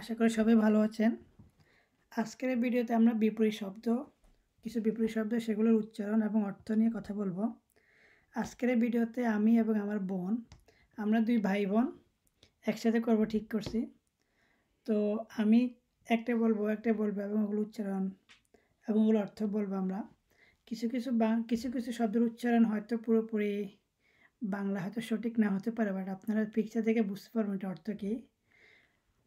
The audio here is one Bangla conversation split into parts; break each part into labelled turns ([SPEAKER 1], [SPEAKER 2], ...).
[SPEAKER 1] আশা করি সবাই ভালো আছেন আজকের ভিডিওতে আমরা বিপরীত শব্দ কিছু বিপরীত শব্দ সেগুলোর উচ্চারণ এবং অর্থ নিয়ে কথা বলবো আজকের ভিডিওতে আমি এবং আমার বোন আমরা দুই ভাই বোন একসাথে করব ঠিক করছি তো আমি একটা বলবো একটা বলবো এবং ওগুলো উচ্চারণ এবং ওগুলো অর্থ বলবো আমরা কিছু কিছু কিছু কিছু শব্দের উচ্চারণ হয়তো পুরোপুরি বাংলা হয়তো সঠিক না হতে পারে বাট আপনারা পিকচার দেখে বুঝতে পারবেন এটা অর্থ কী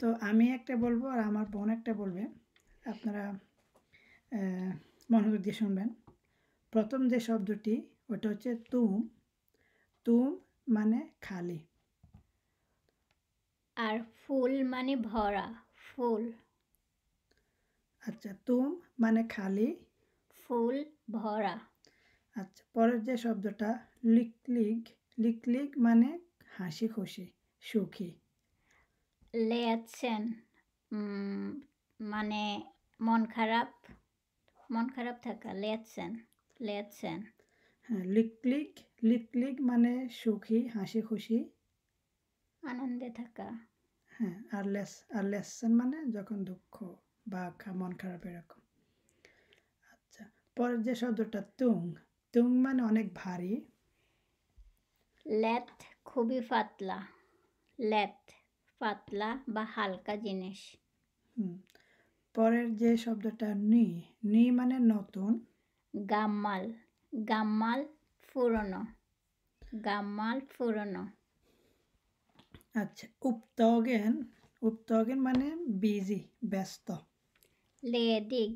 [SPEAKER 1] তো আমি একটা বলবো আর আমার বোন একটা বলবে আপনারা মনোযোগ দিয়ে শুনবেন প্রথম যে শব্দটি ওটা হচ্ছে তুম তুম মানে খালি
[SPEAKER 2] আর ফুল মানে ভরা ফুল
[SPEAKER 1] আচ্ছা তুম মানে খালি ফুল ভরা আচ্ছা পরের যে শব্দটা লিকলিগ লিকলিগ মানে হাসি খুশি সুখী
[SPEAKER 2] লেয়াচ্ছেন মানে মন খারাপ মন খারাপ থাকা লেয়াচ্ছেন লেয়াচ্ছেন
[SPEAKER 1] হ্যাঁ লিকলিক লিকলিক মানে সুখী হাসি খুশি আনন্দে থাকা হ্যাঁ আর লেস আর লেসছেন মানে যখন দুঃখ বা মন খারাপ এরকম আচ্ছা পরের যে শব্দটা তুং তুং মানে অনেক ভারী
[SPEAKER 2] লেথ খুবই পাতলা লেথ পাতলা বা হালকা জিনিস
[SPEAKER 1] পরের যে শব্দটা নি নি মানে নতুন গামাল গামাল পুরনো
[SPEAKER 2] গামাল পুরনো
[SPEAKER 1] আচ্ছা উপতগেন উপতগেন মানে বিজি ব্যস্ত
[SPEAKER 2] লেদিক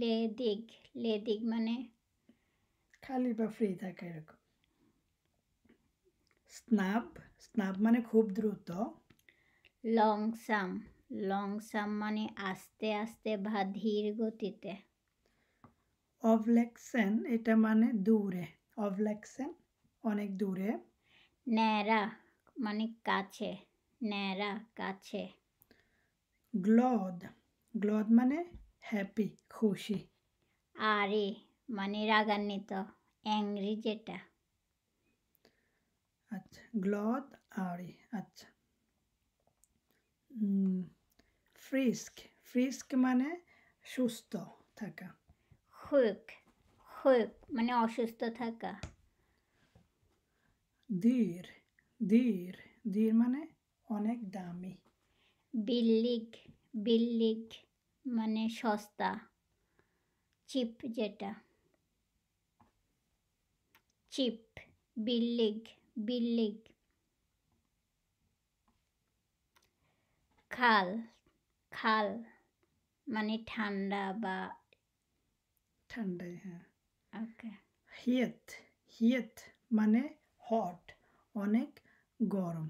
[SPEAKER 2] লেদিক লেদিক মানে খালি বা ফ্রি থাকে এরকম
[SPEAKER 1] স্নাপ স্নাপ মানে খুব দ্রুত
[SPEAKER 2] লং সাম লং সাম মানে আস্তে আস্তে বা ধীর গতিতে
[SPEAKER 1] অবলেকশন এটা মানে দূরে অবলেকশন অনেক দূরে
[SPEAKER 2] ন্যাড়া মানে কাছে ন্যাড়া কাছে
[SPEAKER 1] গ্লদ গ্লদ মানে হ্যাপি খুশি
[SPEAKER 2] আরে মানে রাগান্বিত অ্যাংরি যেটা
[SPEAKER 1] আচ্ছা গ্লথ আড়ে আচ্ছা ফ্রিস্ক ফ্রিস্ক মানে সুস্থ থাকা sjuk sjuk মানে অসুস্থ থাকা dyr dyr dyr মানে অনেক দামি
[SPEAKER 2] billig billig মানে সস্তা চিপ যেটা চিপ billig बिल्ली খাল খাল মানে ঠান্ডা বা
[SPEAKER 1] ঠান্ডাই হ্যাঁ ওকে হিয়েত হিয়েত মানে হট অনেক গরম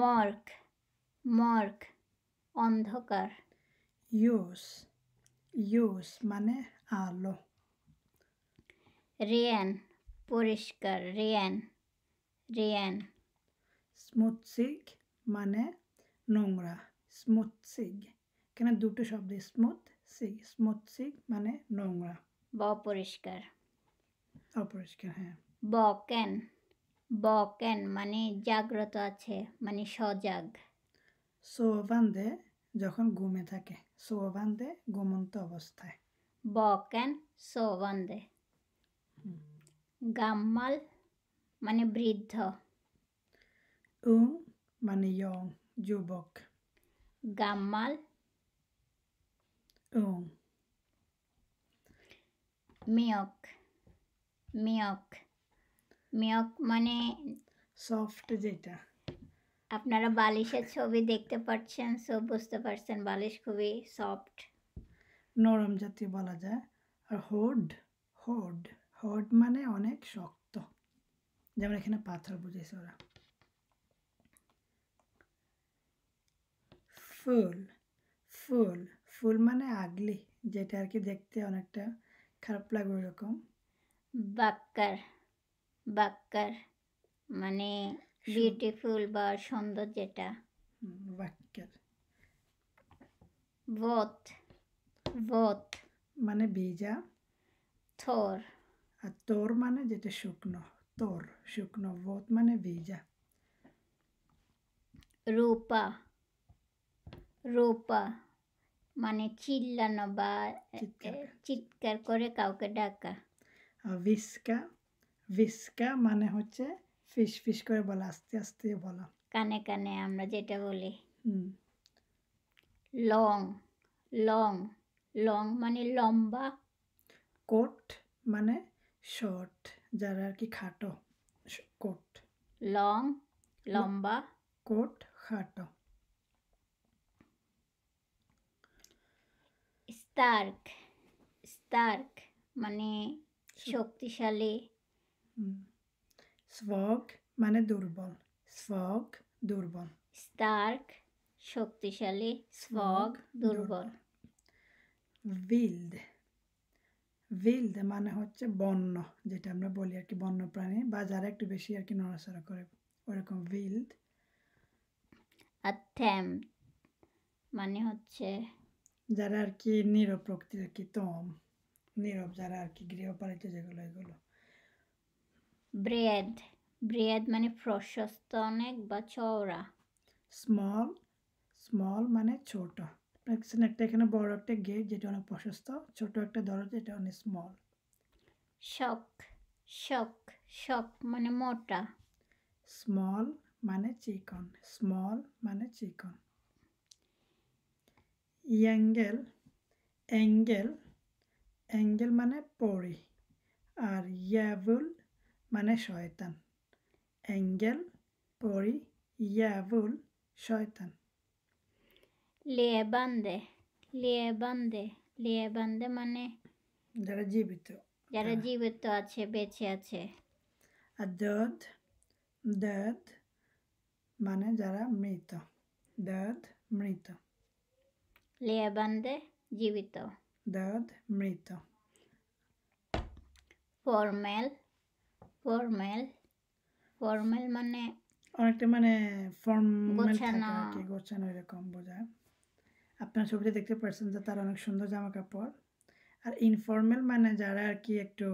[SPEAKER 1] মর্ক মর্ক অন্ধকার ইউস ইউস মানে আলো
[SPEAKER 2] রেয়ান পরিষ্কার
[SPEAKER 1] রেয়ান ren. Smutsig মানে নোংরা স্মুৎসিগ এখানে দুটো শব্দ স্মুৎসিগ স্মুৎসিগ মানে নোংরা
[SPEAKER 2] ব পরিষ্কার
[SPEAKER 1] অপরিষ্কার হ্যাঁ বকেন
[SPEAKER 2] বকেন মানে জাগ্রত আছে মানে সজাগ
[SPEAKER 1] সোভান্দে যখন ঘুমে থাকে সোভান্দে ঘুমন্ত অবস্থায়
[SPEAKER 2] বকেন সোভান্দে গাম্মাল মানে বৃদ্ধ উং
[SPEAKER 1] মানে ইয়ং যুবক
[SPEAKER 2] গাম্মাল উং মেয়ক মেয়ক মেয়ক মানে সফট যেটা আপনারা বালিশের ছবি দেখতে পাচ্ছেন সো বুঝতে পারছেন বালিশ খুবই সফট
[SPEAKER 1] নরম জাতীয় বলা যায় আর হোড হোড হোড মানে অনেক শক্ত যেমন এখানে পাথর বুঝেছে ওরা ফুল ফুল ফুল মানে আগলি যেটা আর কি দেখতে অনেকটা খারাপ লাগে ওরকম
[SPEAKER 2] বাক্কার বাক্কার মানে বিউটিফুল বা সুন্দর যেটা
[SPEAKER 1] বাক্কার বত বত মানে ভিজা থর আর তোর মানে যেটা শুকনো Tor, šuknovotmane vidja. রূপা
[SPEAKER 2] রূপা মানে চিল্লানো বা চিৎকার করে কাউকে ডাকা
[SPEAKER 1] ভিসকা ভিসকা মানে হচ্ছে ফিস ফিস করে বলা আস্তে আস্তে বলা
[SPEAKER 2] কানে কানে আমরা যেটা বলি লং লং লং মানে লম্বা
[SPEAKER 1] কোট মানে শর্ট যারা আর কি খাটো কোট
[SPEAKER 2] লং লম্বা
[SPEAKER 1] কোট খাটো
[SPEAKER 2] স্টার্ক স্টার্ক মানে শক্তিশালী
[SPEAKER 1] স্বক মানে দুর্বল স্বক দুর্বল
[SPEAKER 2] স্টার্ক শক্তিশালী স্বক দুর্বল
[SPEAKER 1] vild ভিল্ড মানে হচ্ছে বন্য যেটা আমরা বলি আর কি বন্য প্রাণী বা যারা একটু বেশি আর কি নড়াচড়া করে ওরকম ভিল্ড আথ্যাম মানে হচ্ছে যারা আর কি নীরব প্রকৃতির আর কি তম নীরব যারা আর কি গৃহপালিত যেগুলো এগুলো ব্রেড
[SPEAKER 2] ব্রেড মানে প্রশস্ত অনেক বা চওড়া
[SPEAKER 1] স্মল স্মল মানে ছোট প্রাকৃতিক একটা এখানে বড় একটা গেট যেটা অনেক প্রশস্ত ছোট একটা দরজা এটা অনেক স্মল শক শক শক মানে মোটা স্মল মানে চিকন স্মল মানে চিকন ইয়াঙ্গেল অ্যাঙ্গেল অ্যাঙ্গেল মানে পরি আর ইয়াবুল মানে শয়তান অ্যাঙ্গেল পরি ইয়াবুল শয়তান
[SPEAKER 2] লেবান্দে লেবান্দে লেবান্দে মানে
[SPEAKER 1] যারা জীবিত
[SPEAKER 2] যারা হ্যাঁ। জীবিত আছে বেঁচে আছে
[SPEAKER 1] দদ দদ মানে যারা মৃত দদ মৃত
[SPEAKER 2] লেবান্দে জীবিত
[SPEAKER 1] দদ মৃত
[SPEAKER 2] ফর্মেল ফর্মেল
[SPEAKER 1] ফর্মেল মানে অনেকটা মানে ফর্ম গোছানো গোছানো এরকম বোঝায় আপনার ছবিতে দেখতে পাচ্ছেন যে তার অনেক সুন্দর জামা কাপড় আর ইনফর্মাল মানে যারা আর কি একটু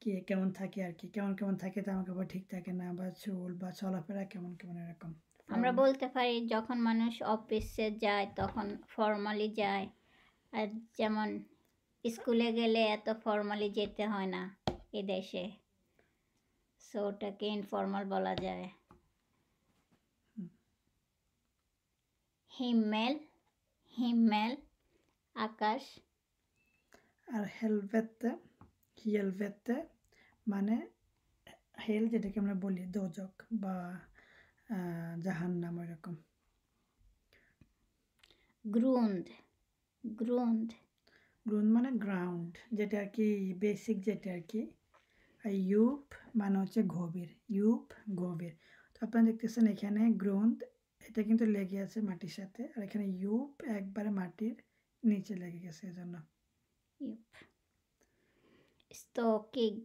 [SPEAKER 1] কি কেমন থাকে আর কি কেমন কেমন থাকে জামা কাপড় ঠিক থাকে না বা চুল বা চলাফেরা কেমন কেমন এরকম আমরা
[SPEAKER 2] বলতে পারি যখন মানুষ অফিসে যায় তখন ফর্মালি যায় আর যেমন স্কুলে গেলে এত ফর্মালি যেতে হয় না এ দেশে সো ওটাকে ইনফর্মাল বলা যায় হিমেল হিমেল আকাশ
[SPEAKER 1] আর হেলভেতে হিয়েলভেতে মানে হেল যেটাকে আমরা বলি দোজক বা জাহান নাম এরকম গ্রুন্ড গ্রুন্ড গ্রুন্ড মানে গ্রাউন্ড যেটা আর কি বেসিক যেটা আর কি আর ইউপ মানে হচ্ছে গভীর ইউপ গভীর তো আপনারা দেখতেছেন এখানে গ্রন্থ এটা কিন্তু লেগে আছে মাটির সাথে আর এখানে ইউপ একবারে মাটির নিচে লেগে গেছে এজন্য
[SPEAKER 2] ইউপ স্টকিগ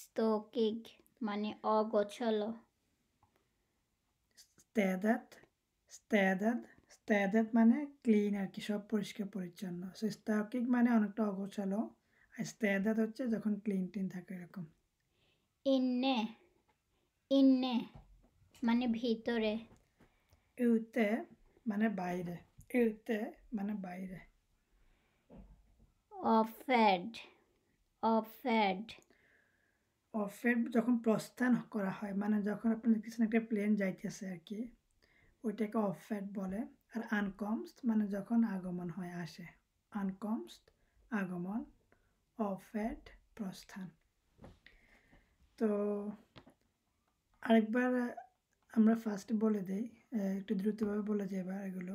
[SPEAKER 2] স্টকিগ মানে অগোছালো
[SPEAKER 1] স্ত্যাদাত স্ত্যাদাত স্ত্যাদাত মানে ক্লিন আর কি সব পরিষ্কার পরিচ্ছন্ন সো স্টকিগ মানে অনেকটা অগোছালো আর স্ত্যাদাত হচ্ছে যখন ক্লিন টিন থাকে এরকম ইন্নে ইন্নে মানে ভিতরে ইউতে মানে বাইরে ইউতে মানে বাইরে অফেড অফেড অফেড যখন প্রস্থান করা হয় মানে যখন আপনি কিছু একটা প্লেন যাইতেছে আর কি ওইটাকে অফেড বলে আর আনকমস মানে যখন আগমন হয়ে আসে আনকমস আগমন অফেড প্রস্থান তো আরেকবার আমরা ফার্স্ট বলে দেই একটু দ্রুতভাবে বলে যাই এবার এগুলো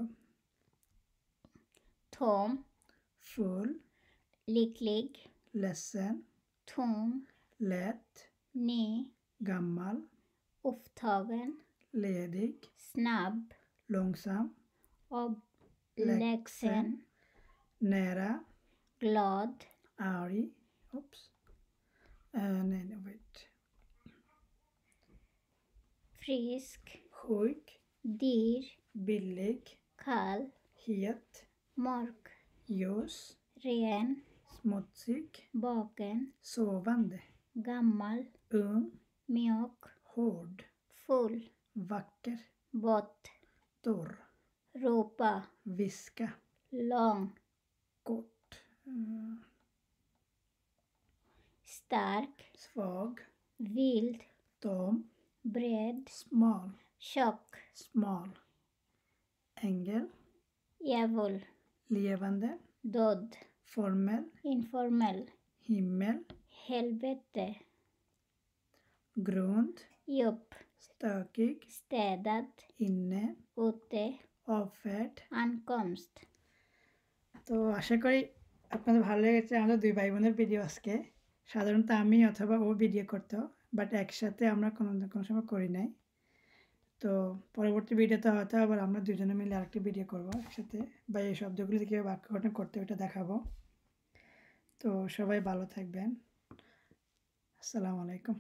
[SPEAKER 1] থম ফুল
[SPEAKER 2] লিকলিক লেসেন থুম লেট নে
[SPEAKER 1] gammal upptagen ledig snabb långsam avlägsen nära glad arg oops uh, nej, nej, wait. frisk, sjuk, dyr, billig, kall, het, mörk, ljus, ren, smutsig, vaken, sovande, gammal, ung, mjuk, hård, full, vacker, våt, torr,
[SPEAKER 2] ropa, viska, lång,
[SPEAKER 1] hänger, djävul, levande, död, Formel.
[SPEAKER 2] informell, himmel, helvete,
[SPEAKER 1] grund, jobb, stökig, Städat. inne, ute, avfärd, ankomst তো আশা করি আপনাদের ভালো লেগেছে আমরা দুই ভাই বোনের ভিডিও আজকে সাধারণত আমি অথবা ও ভিডিও করতো বাট একসাথে আমরা কোনো কোনো সময় করি নাই তো পরবর্তী ভিডিওতে হয়তো আবার আমরা দুজনে মিলে আরেকটি ভিডিও করবো একসাথে বা এই শব্দগুলি থেকে বাক্য গঠন করতে ওইটা দেখাবো তো সবাই ভালো থাকবেন আসসালামু আলাইকুম